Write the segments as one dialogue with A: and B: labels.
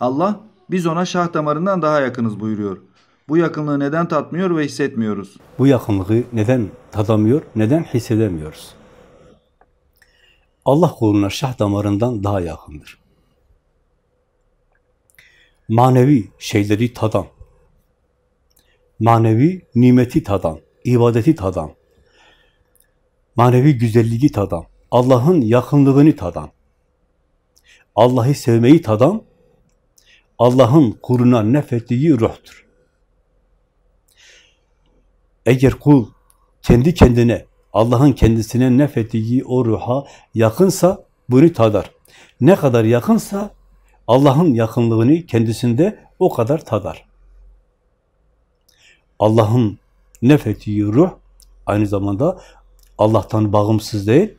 A: Allah biz ona şah damarından daha yakınız buyuruyor. Bu yakınlığı neden tatmıyor ve hissetmiyoruz? Bu yakınlığı neden tadamıyor, neden hissedemiyoruz? Allah kuluna şah damarından daha yakındır. Manevi şeyleri tadan, manevi nimeti tadan, ibadeti tadan, manevi güzelliği tadan, Allah'ın yakınlığını tadan, Allah'ı sevmeyi tadan, Allah'ın kuruna nefettiği ruhtur. Eğer kul kendi kendine, Allah'ın kendisine nefettiği o ruha yakınsa bunu tadar. Ne kadar yakınsa Allah'ın yakınlığını kendisinde o kadar tadar. Allah'ın nefettiği ruh aynı zamanda Allah'tan bağımsız değil,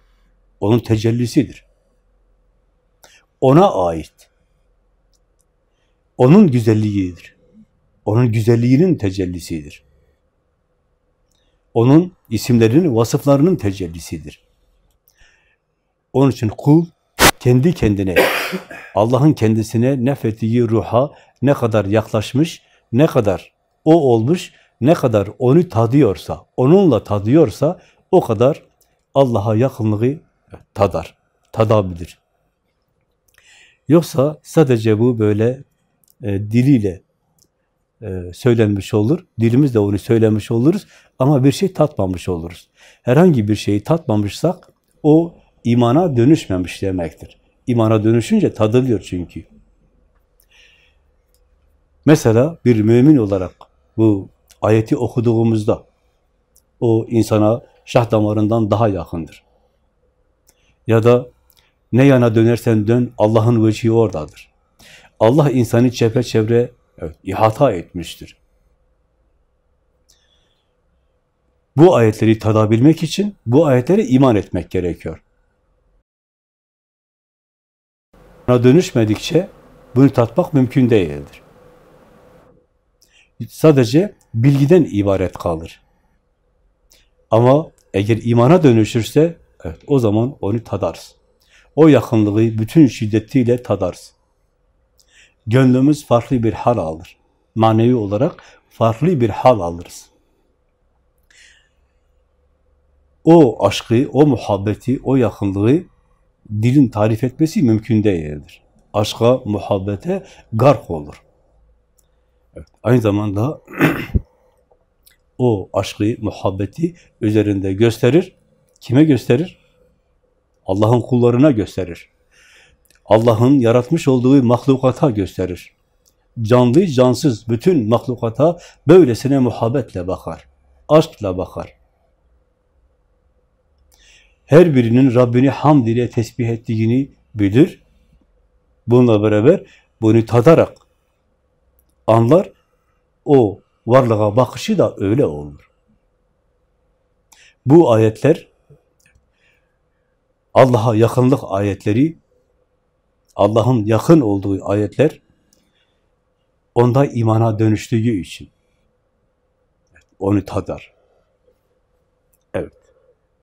A: onun tecellisidir. Ona ait onun güzelliğidir. Onun güzelliğinin tecellisidir. Onun isimlerinin, vasıflarının tecellisidir. Onun için kul kendi kendine, Allah'ın kendisine nefettiği ruha ne kadar yaklaşmış, ne kadar o olmuş, ne kadar onu tadıyorsa, onunla tadıyorsa o kadar Allah'a yakınlığı tadar, tadabilir. Yoksa sadece bu böyle e, diliyle e, söylenmiş olur. dilimiz de onu söylemiş oluruz ama bir şey tatmamış oluruz. Herhangi bir şeyi tatmamışsak o imana dönüşmemiş demektir. İmana dönüşünce tadılıyor çünkü. Mesela bir mümin olarak bu ayeti okuduğumuzda o insana şah damarından daha yakındır. Ya da ne yana dönersen dön Allah'ın vecihi oradadır. Allah insanı çepeçevre evet, ihata etmiştir. Bu ayetleri tadabilmek için bu ayetlere iman etmek gerekiyor. Ona dönüşmedikçe bunu tatmak mümkün değildir. Sadece bilgiden ibaret kalır. Ama eğer imana dönüşürse evet, o zaman onu tadarız. O yakınlığı bütün şiddetiyle tadarız. Gönlümüz farklı bir hal alır. Manevi olarak farklı bir hal alırız. O aşkı, o muhabbeti, o yakınlığı dilin tarif etmesi mümkün değildir. Aşka, muhabbete gark olur. Evet, aynı zamanda o aşkı, muhabbeti üzerinde gösterir. Kime gösterir? Allah'ın kullarına gösterir. Allah'ın yaratmış olduğu mahlukata gösterir. Canlı, cansız bütün mahlukata böylesine muhabbetle bakar. Aşkla bakar. Her birinin Rabbini hamd ile tesbih ettiğini bilir. Bununla beraber bunu tadarak anlar. O varlığa bakışı da öyle olur. Bu ayetler Allah'a yakınlık ayetleri Allah'ın yakın olduğu ayetler onda imana dönüştüğü için onu tadar.